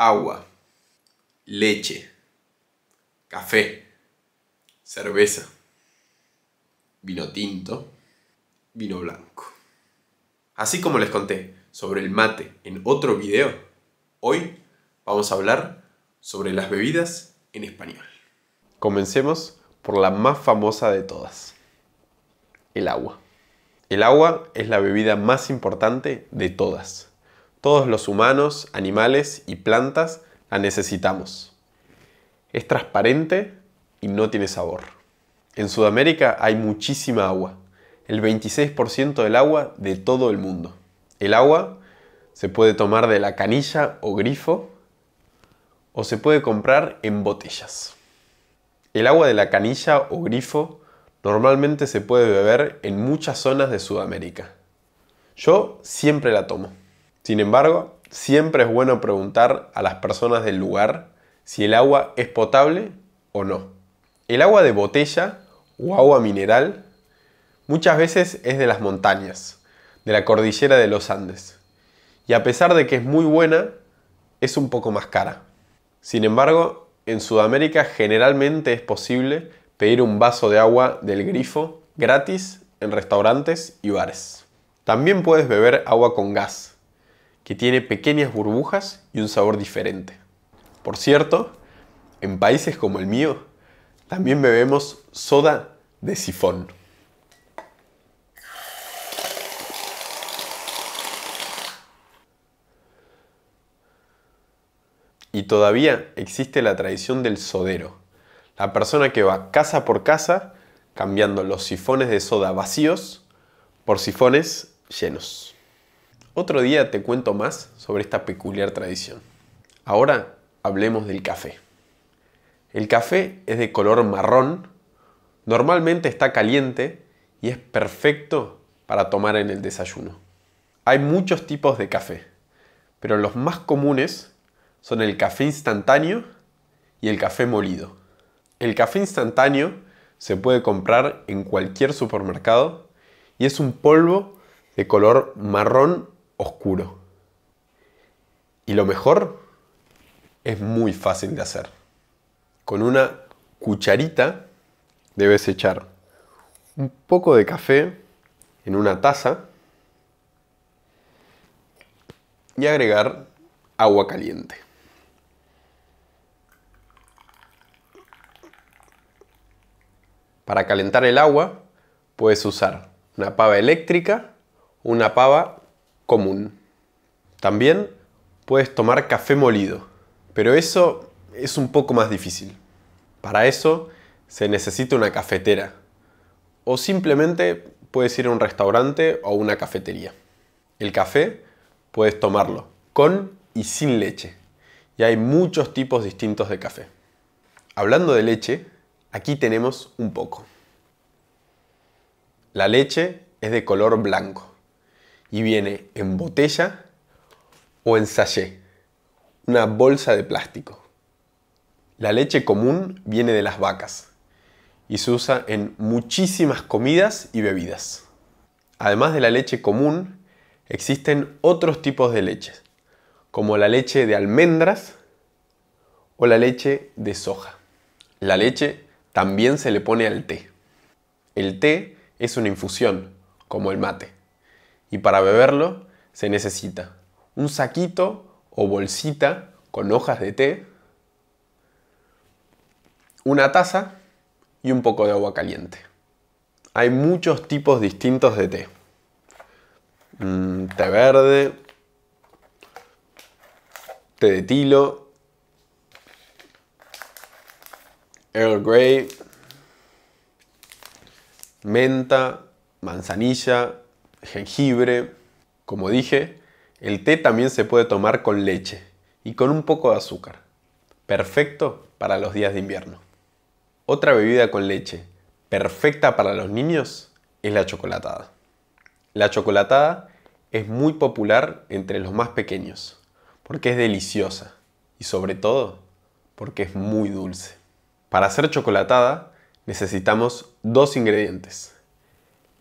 agua, leche, café, cerveza, vino tinto, vino blanco. Así como les conté sobre el mate en otro video, hoy vamos a hablar sobre las bebidas en español. Comencemos por la más famosa de todas, el agua. El agua es la bebida más importante de todas todos los humanos, animales y plantas la necesitamos. Es transparente y no tiene sabor. En Sudamérica hay muchísima agua, el 26% del agua de todo el mundo. El agua se puede tomar de la canilla o grifo o se puede comprar en botellas. El agua de la canilla o grifo normalmente se puede beber en muchas zonas de Sudamérica. Yo siempre la tomo. Sin embargo, siempre es bueno preguntar a las personas del lugar si el agua es potable o no. El agua de botella o agua mineral muchas veces es de las montañas, de la cordillera de los Andes. Y a pesar de que es muy buena, es un poco más cara. Sin embargo, en Sudamérica generalmente es posible pedir un vaso de agua del grifo gratis en restaurantes y bares. También puedes beber agua con gas, que tiene pequeñas burbujas y un sabor diferente. Por cierto, en países como el mío, también bebemos soda de sifón. Y todavía existe la tradición del sodero, la persona que va casa por casa cambiando los sifones de soda vacíos por sifones llenos. Otro día te cuento más sobre esta peculiar tradición. Ahora hablemos del café. El café es de color marrón, normalmente está caliente y es perfecto para tomar en el desayuno. Hay muchos tipos de café, pero los más comunes son el café instantáneo y el café molido. El café instantáneo se puede comprar en cualquier supermercado y es un polvo de color marrón oscuro. Y lo mejor es muy fácil de hacer. Con una cucharita debes echar un poco de café en una taza y agregar agua caliente. Para calentar el agua puedes usar una pava eléctrica una pava común. También puedes tomar café molido, pero eso es un poco más difícil. Para eso se necesita una cafetera o simplemente puedes ir a un restaurante o una cafetería. El café puedes tomarlo con y sin leche y hay muchos tipos distintos de café. Hablando de leche, aquí tenemos un poco. La leche es de color blanco y viene en botella o en sachet, una bolsa de plástico. La leche común viene de las vacas y se usa en muchísimas comidas y bebidas. Además de la leche común, existen otros tipos de leches, como la leche de almendras o la leche de soja. La leche también se le pone al té. El té es una infusión, como el mate y para beberlo se necesita un saquito o bolsita con hojas de té, una taza y un poco de agua caliente. Hay muchos tipos distintos de té. Mm, té verde, té de tilo, Earl Grey, menta, manzanilla, jengibre. Como dije, el té también se puede tomar con leche y con un poco de azúcar. Perfecto para los días de invierno. Otra bebida con leche, perfecta para los niños, es la chocolatada. La chocolatada es muy popular entre los más pequeños, porque es deliciosa y sobre todo porque es muy dulce. Para hacer chocolatada necesitamos dos ingredientes.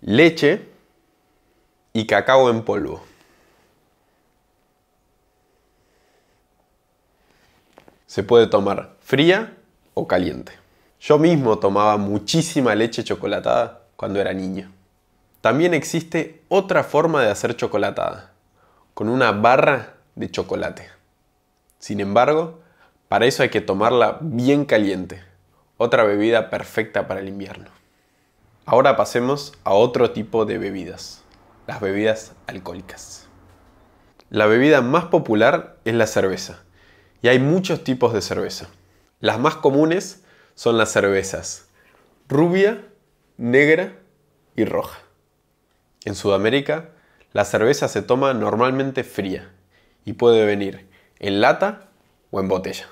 Leche, y cacao en polvo. Se puede tomar fría o caliente. Yo mismo tomaba muchísima leche chocolatada cuando era niño. También existe otra forma de hacer chocolatada, con una barra de chocolate. Sin embargo, para eso hay que tomarla bien caliente, otra bebida perfecta para el invierno. Ahora pasemos a otro tipo de bebidas las bebidas alcohólicas. La bebida más popular es la cerveza, y hay muchos tipos de cerveza. Las más comunes son las cervezas rubia, negra y roja. En Sudamérica, la cerveza se toma normalmente fría y puede venir en lata o en botella.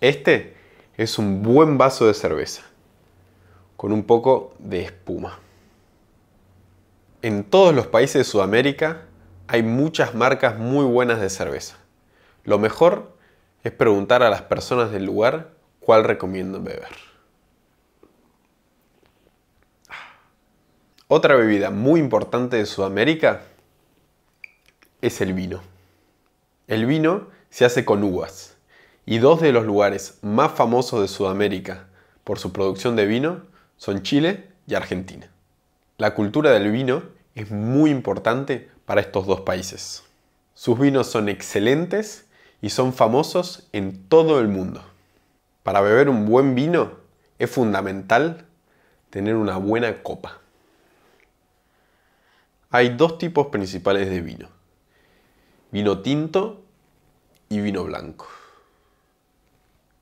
Este es un buen vaso de cerveza, con un poco de espuma. En todos los países de Sudamérica hay muchas marcas muy buenas de cerveza. Lo mejor es preguntar a las personas del lugar cuál recomiendan beber. Otra bebida muy importante de Sudamérica es el vino. El vino se hace con uvas y dos de los lugares más famosos de Sudamérica por su producción de vino son Chile y Argentina. La cultura del vino es muy importante para estos dos países. Sus vinos son excelentes y son famosos en todo el mundo. Para beber un buen vino es fundamental tener una buena copa. Hay dos tipos principales de vino. Vino tinto y vino blanco.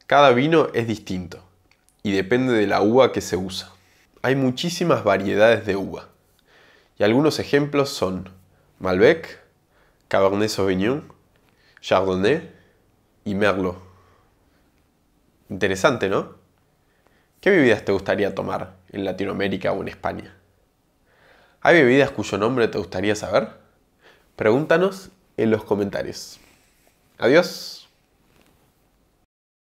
Cada vino es distinto y depende de la uva que se usa. Hay muchísimas variedades de uva y algunos ejemplos son Malbec, Cabernet Sauvignon, Chardonnay y Merlot. Interesante, ¿no? ¿Qué bebidas te gustaría tomar en Latinoamérica o en España? ¿Hay bebidas cuyo nombre te gustaría saber? Pregúntanos en los comentarios. Adiós.